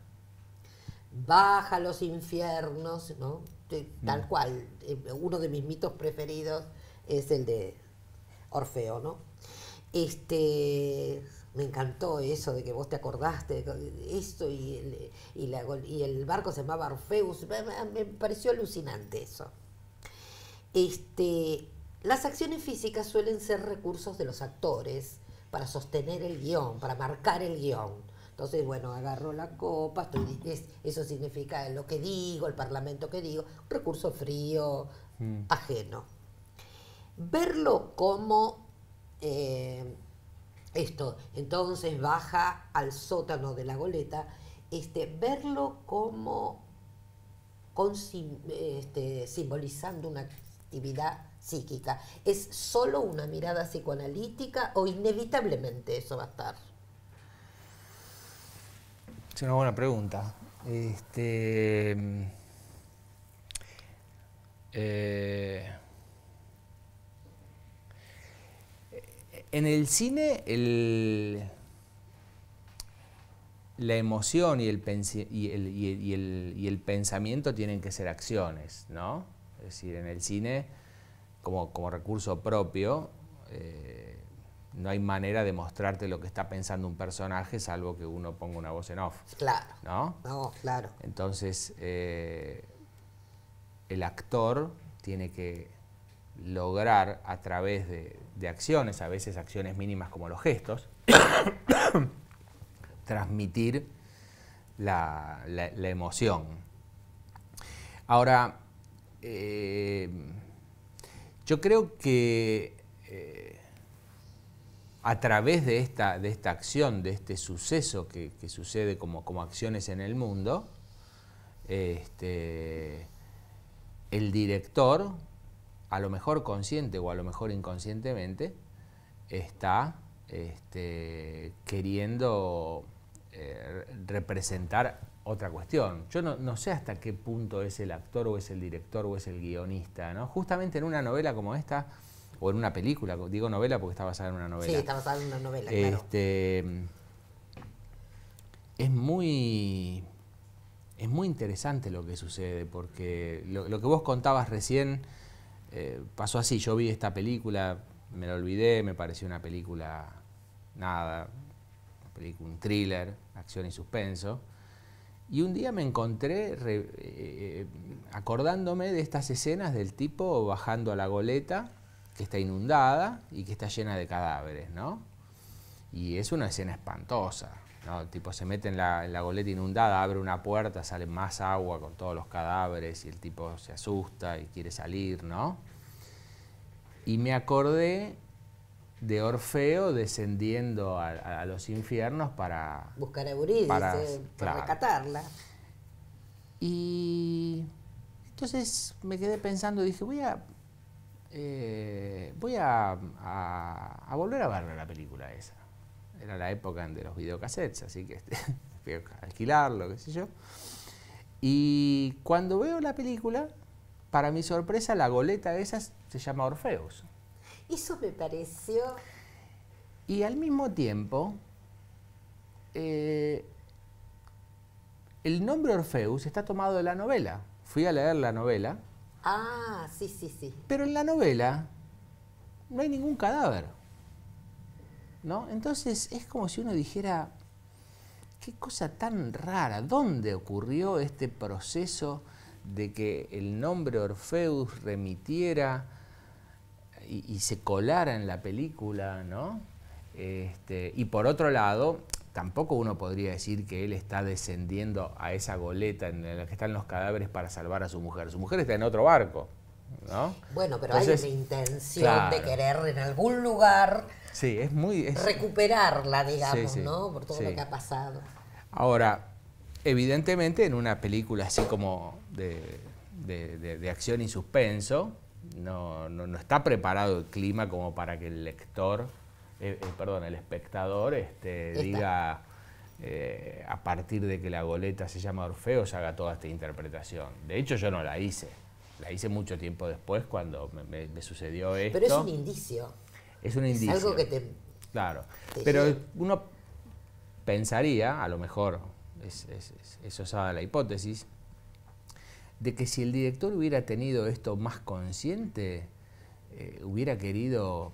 baja los infiernos, ¿no? Este, mm. tal cual. Eh, uno de mis mitos preferidos es el de Orfeo, ¿no? Este, me encantó eso de que vos te acordaste de esto y el, barco se llamaba Orfeus. Me, pareció alucinante eso. Este, las acciones físicas suelen ser recursos de los actores para sostener el guión, para marcar el guión. Entonces, bueno, agarro la copa, eso significa lo que digo, el parlamento que digo, recurso frío, mm. ajeno. Verlo como eh, esto, entonces baja al sótano de la goleta, este, verlo como con, este, simbolizando una actividad psíquica. ¿Es solo una mirada psicoanalítica o inevitablemente eso va a estar? Es una buena pregunta. Este, eh, en el cine, el, la emoción y el, pensamiento tienen que ser acciones, ¿no? Es decir, en el cine, como, recurso propio, eh, no hay manera de mostrarte lo que está pensando un personaje salvo que uno ponga una voz en off. Claro. ¿No? No, claro. Entonces, eh, el actor tiene que lograr a través de, acciones, a veces acciones mínimas como los gestos, transmitir la, emoción. Ahora, eh, yo creo que eh, a través de esta, de esta acción, de este suceso que, sucede como, como, acciones en el mundo, este, el director, a lo mejor consciente o a lo mejor inconscientemente, está este, queriendo eh, representar otra cuestión. Yo no, no, sé hasta qué punto es el actor o es el director o es el guionista. ¿no? Justamente en una novela como esta, o en una película, digo novela porque está basada en una novela. Sí, está basada en una novela, este, Es muy, es muy interesante lo que sucede, porque lo, que vos contabas recién eh, pasó así, yo vi esta película, me la olvidé, me pareció una película nada, un thriller, acción y suspenso. Y un día me encontré eh, eh, acordándome de estas escenas del tipo bajando a la goleta que está inundada y que está llena de cadáveres, ¿no? Y es una escena espantosa, ¿no? tipo se mete en la, goleta inundada, abre una puerta, sale más agua con todos los cadáveres y el tipo se asusta y quiere salir, ¿no? Y me acordé de Orfeo descendiendo a, los infiernos para... Buscar a Eurídice, para, para rescatarla. Y entonces me quedé pensando, dije, voy a eh, voy a, volver a ver la película esa. Era la época de los videocassettes, así que este, fui a alquilarlo, qué sé yo. Y cuando veo la película, para mi sorpresa, la goleta esa se llama Orfeus. Eso me pareció. Y al mismo tiempo, eh, el nombre Orfeus está tomado de la novela. Fui a leer la novela Ah, sí, sí, sí. Pero en la novela no hay ningún cadáver. ¿No? Entonces es como si uno dijera, qué cosa tan rara, ¿dónde ocurrió este proceso de que el nombre Orfeus remitiera y, se colara en la película, ¿no? Este, y por otro lado, tampoco uno podría decir que él está descendiendo a esa goleta en la que están los cadáveres para salvar a su mujer. Su mujer está en otro barco, ¿no? Bueno, pero hay una intención de querer en algún lugar recuperarla, digamos, ¿no? Por todo lo que ha pasado. Ahora, evidentemente en una película así como de, de, de, acción y suspenso, no está preparado el clima como para que el lector eh, eh, perdón, el espectador este, diga eh, a partir de que la goleta se llama Orfeo, se haga toda esta interpretación. De hecho, yo no la hice. La hice mucho tiempo después cuando me, sucedió esto. Pero es un indicio. Es un indicio. Es algo que te. Claro. Pero uno pensaría, a lo mejor es, es, osada la hipótesis, de que si el director hubiera tenido esto más consciente, hubiera querido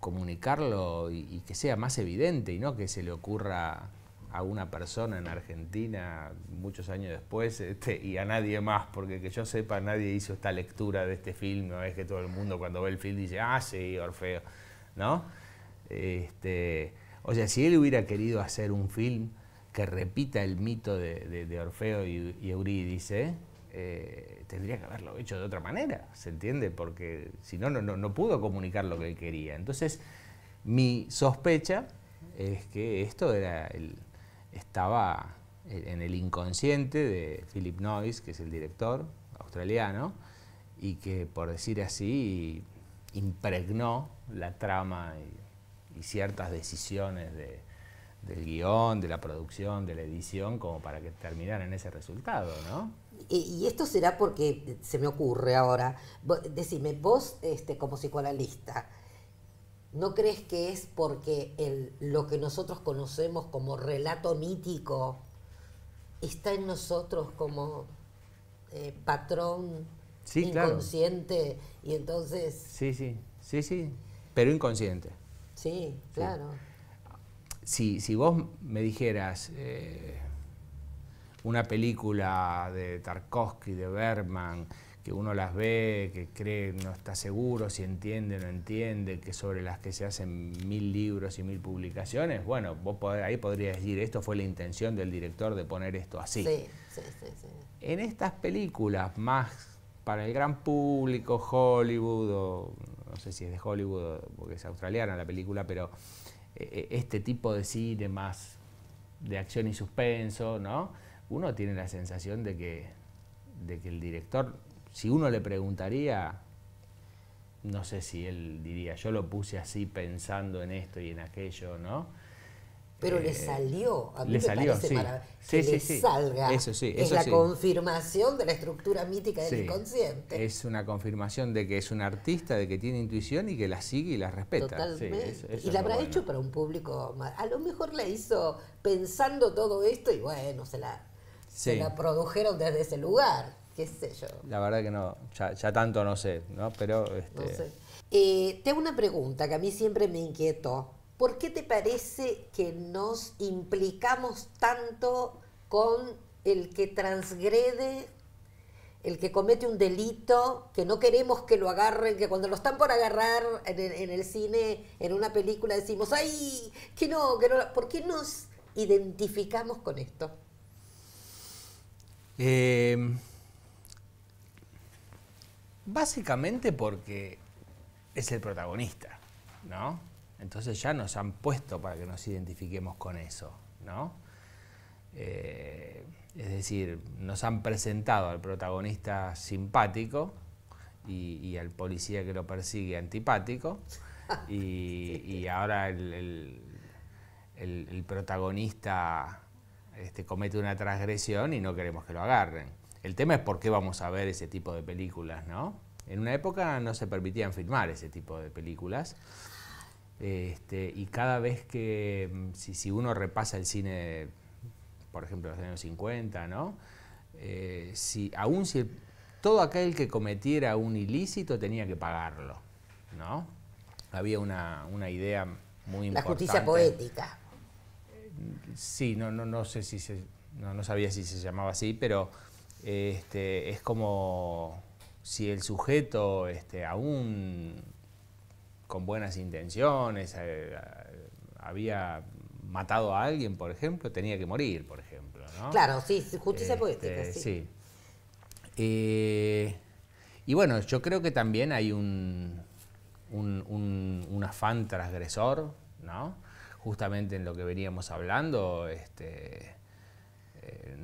comunicarlo y, que sea más evidente y no que se le ocurra a una persona en Argentina muchos años después este, y a nadie más, porque que yo sepa nadie hizo esta lectura de este film, no es que todo el mundo cuando ve el film dice, ah, sí, Orfeo, ¿no? Este, o sea, si él hubiera querido hacer un film que repita el mito de, Orfeo y, y Eurídice, eh, tendría que haberlo hecho de otra manera, ¿se entiende? Porque si no, no, pudo comunicar lo que él quería. Entonces, mi sospecha es que esto estaba en el inconsciente de Philip Noyce, que es el director australiano, y que, por decir así, impregnó la trama y, ciertas decisiones del guión, de la producción, de la edición, como para que terminara en ese resultado, ¿no? y esto será porque se me ocurre ahora. Decime, vos, este, como psicoanalista, ¿no crees que es porque lo que nosotros conocemos como relato mítico está en nosotros como eh, patrón inconsciente? Y entonces. Sí, sí, sí, sí. Pero inconsciente. Sí, claro. Si, si vos me dijeras. Eh, una película de Tarkovsky, de Bergman, que uno las ve, que cree, no está seguro si entiende o no entiende, que sobre las que se hacen mil libros y mil publicaciones, bueno, ahí podrías decir, esto fue la intención del director de poner esto así. Sí, sí, sí, En estas películas más para el gran público, Hollywood, o no sé si es de Hollywood, porque es australiana la película, pero eh, eh, este tipo de cine más de acción y suspenso, ¿no? uno tiene la sensación de que, de que el director, si uno le preguntaría, no sé si él diría, yo lo puse así pensando en esto y en aquello, ¿no? Pero le eh, salió, a mí le parece que le salga. Eso sí, es la confirmación de la estructura mítica del inconsciente. Es una confirmación de que es un artista, de que tiene intuición y que la sigue y la respeta. Totalmente. y la habrá hecho para un público más. A lo mejor la hizo pensando todo esto y bueno, se la se la produjeron desde ese lugar, qué sé yo. La verdad que no, ya, tanto no sé, ¿no? Pero... Este... No sé. Eh, te una pregunta que a mí siempre me inquietó. ¿Por qué te parece que nos implicamos tanto con el que transgrede, el que comete un delito, que no queremos que lo agarren, que cuando lo están por agarrar en el, en el cine, en una película, decimos, ¡ay! Que no, que no. ¿Por qué nos identificamos con esto? Em, básicamente porque es el protagonista, ¿no? Entonces ya nos han puesto para que nos identifiquemos con eso, ¿no? Eh, es decir, nos han presentado al protagonista simpático y, al policía que lo persigue antipático. Y, ahora el protagonista este, comete una transgresión y no queremos que lo agarren. El tema es por qué vamos a ver ese tipo de películas, ¿no? En una época no se permitían filmar ese tipo de películas. Este, y cada vez que, mm, si, si, uno repasa el cine, por ejemplo, de los años 50, ¿no? Eh, si, aún si todo aquel que cometiera un ilícito tenía que pagarlo, ¿no? Había una, idea muy importante. La justicia poética. Sí, no, no, no sé si No, sabía si se llamaba así, pero este, es como si el sujeto, este, aún con buenas intenciones, eh, había matado a alguien, por ejemplo, tenía que morir, por ejemplo. ¿no? Claro, sí, justicia este, poética. Sí. Eh, y bueno, yo creo que también hay un, un, un afán transgresor, ¿no? justamente en lo que veníamos hablando, este, eh,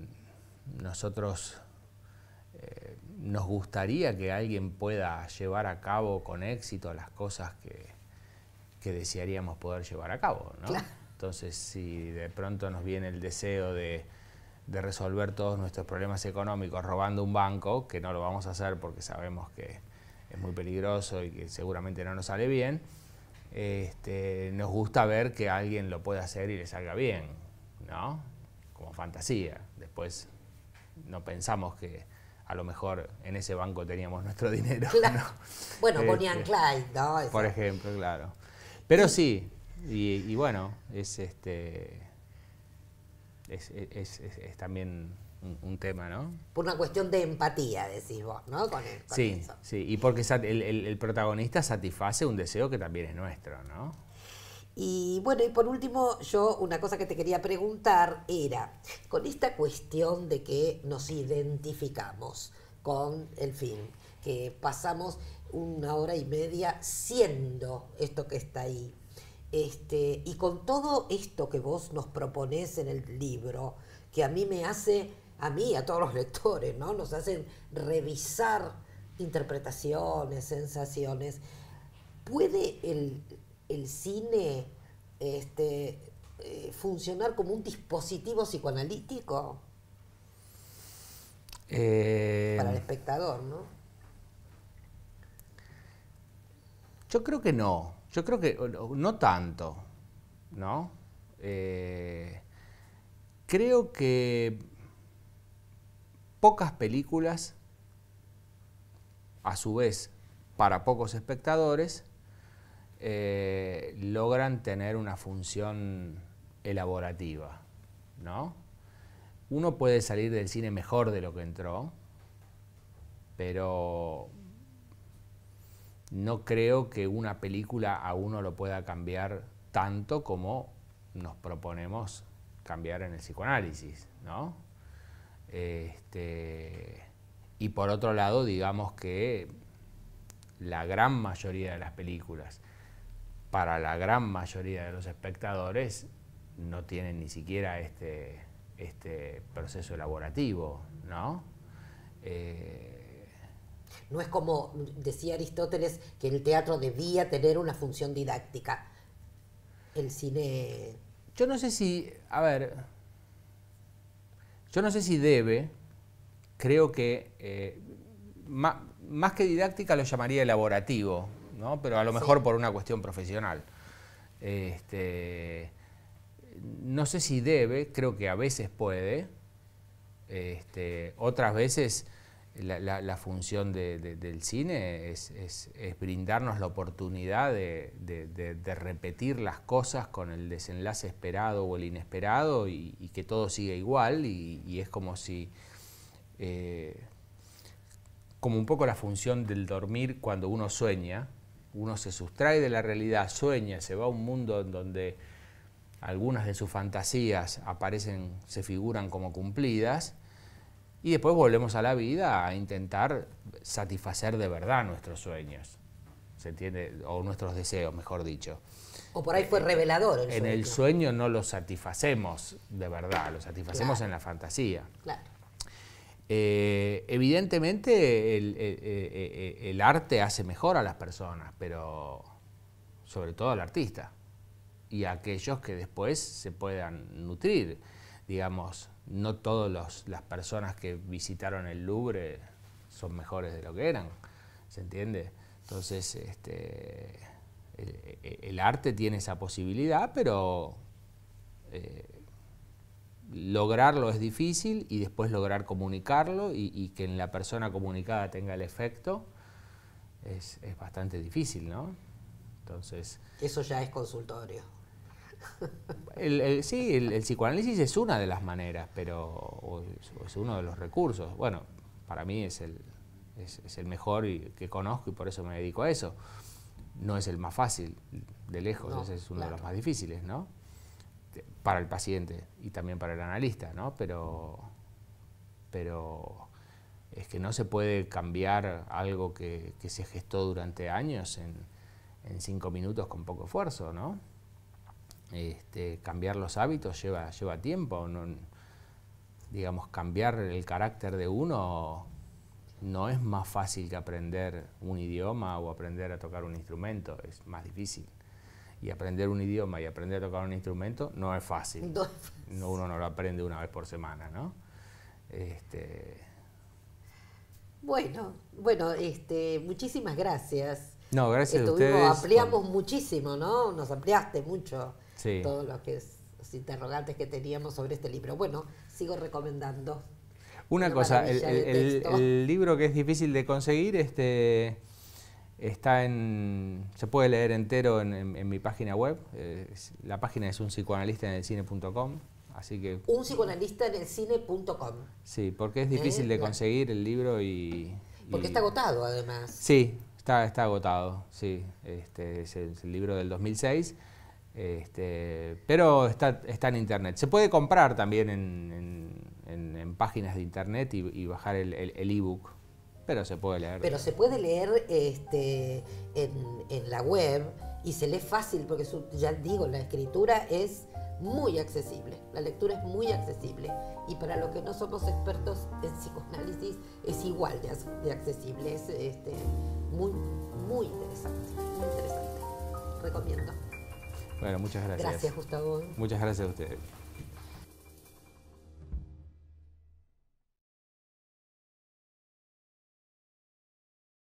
nosotros eh, nos gustaría que alguien pueda llevar a cabo con éxito las cosas que, que desearíamos poder llevar a cabo. ¿no? Entonces, si de pronto nos viene el deseo de, de resolver todos nuestros problemas económicos robando un banco, que no lo vamos a hacer porque sabemos que es muy peligroso y que seguramente no nos sale bien, este, nos gusta ver que alguien lo puede hacer y le salga bien, ¿no? Como fantasía. Después no pensamos que a lo mejor en ese banco teníamos nuestro dinero. Claro. Bueno, este, ponían Clyde, ¿no? Por ejemplo, claro. Pero sí, y, bueno, es este. es, es también un, tema, ¿no? Por una cuestión de empatía, decís vos, ¿no? sí, sí, y porque el, protagonista satisface un deseo que también es nuestro, ¿no? Y bueno, y por último, yo una cosa que te quería preguntar era, con esta cuestión de que nos identificamos con el film, que pasamos una hora y media siendo esto que está ahí, este, y con todo esto que vos nos proponés en el libro, que a mí me hace a mí, a todos los lectores, ¿no? Nos hacen revisar interpretaciones, sensaciones. ¿Puede el, cine este, eh, funcionar como un dispositivo psicoanalítico? Eh, Para el espectador, ¿no? Yo creo que no. Yo creo que no tanto, ¿no? Eh, creo que pocas películas, a su vez para pocos espectadores, eh, logran tener una función elaborativa, ¿no? Uno puede salir del cine mejor de lo que entró, pero no creo que una película a uno lo pueda cambiar tanto como nos proponemos cambiar en el psicoanálisis, ¿no? Este, y por otro lado, digamos que la gran mayoría de las películas, para la gran mayoría de los espectadores, no tienen ni siquiera este, este proceso elaborativo, ¿no? Eh, no es como decía Aristóteles que el teatro debía tener una función didáctica. El cine. Yo no sé si. A ver. Yo no sé si debe, creo que eh, más, que didáctica lo llamaría elaborativo, ¿no? pero a lo mejor por una cuestión profesional. Este, no sé si debe, creo que a veces puede, este, otras veces la, función del cine es, brindarnos la oportunidad de, repetir las cosas con el desenlace esperado o el inesperado y, que todo siga igual y, es como si... Eh, como un poco la función del dormir cuando uno sueña, uno se sustrae de la realidad, sueña, se va a un mundo en donde algunas de sus fantasías aparecen, se figuran como cumplidas, y después volvemos a la vida a intentar satisfacer de verdad nuestros sueños, ¿se entiende? O nuestros deseos, mejor dicho. O por ahí fue eh, revelador. en el sueño no lo satisfacemos de verdad, lo satisfacemos en la fantasía. Claro. Eh, evidentemente el, eh, el, arte hace mejor a las personas, pero sobre todo al artista y a aquellos que después se puedan nutrir, digamos no todas las personas que visitaron el Louvre son mejores de lo que eran, ¿se entiende? Entonces, este, el, arte tiene esa posibilidad, pero eh, lograrlo es difícil y después lograr comunicarlo y, y, que en la persona comunicada tenga el efecto es, es bastante difícil, ¿no? Entonces... Eso ya es consultorio. El, sí, el, psicoanálisis es una de las maneras, pero es, uno de los recursos. Bueno, para mí es el, es, el mejor que conozco y por eso me dedico a eso. No es el más fácil, de lejos, es uno de los más difíciles, ¿no? Para el paciente y también para el analista, ¿no? Pero, pero es que no se puede cambiar algo que, se gestó durante años en cinco minutos con poco esfuerzo, ¿no? Este, cambiar los hábitos lleva, lleva tiempo. digamos, cambiar el carácter de uno no es más fácil que aprender un idioma o aprender a tocar un instrumento, es más difícil. Y aprender un idioma y aprender a tocar un instrumento no es fácil. No uno no lo aprende una vez por semana, ¿no? Este, bueno, bueno, este, muchísimas gracias. No, gracias a ustedes. Ampliamos muchísimo, ¿no? Nos ampliaste mucho todos los, que interrogantes que teníamos sobre este libro. Bueno, sigo recomendando. Una, cosa, el, libro que es difícil de conseguir, este está en. se puede leer entero en, mi página web. Eh, la página es un psicoanalista en el cine.com. Así que. Un psicoanalista en el cine.com. Sí, porque es difícil eh, de conseguir el libro y, Porque está agotado además. Sí, está, agotado, este, es el libro del 2006 este, pero está, en internet. Se puede comprar también en, páginas de internet y, bajar el ebook. pero se puede leer. Pero se puede leer este, en, la web y se lee fácil porque ya digo, la escritura es muy accesible, la lectura es muy accesible y para los que no somos expertos en psicoanálisis es igual de, de accesible, es este, muy, muy interesante, muy interesante. Recomiendo. Bueno, muchas gracias. Gracias, Gustavo. Muchas gracias a ustedes.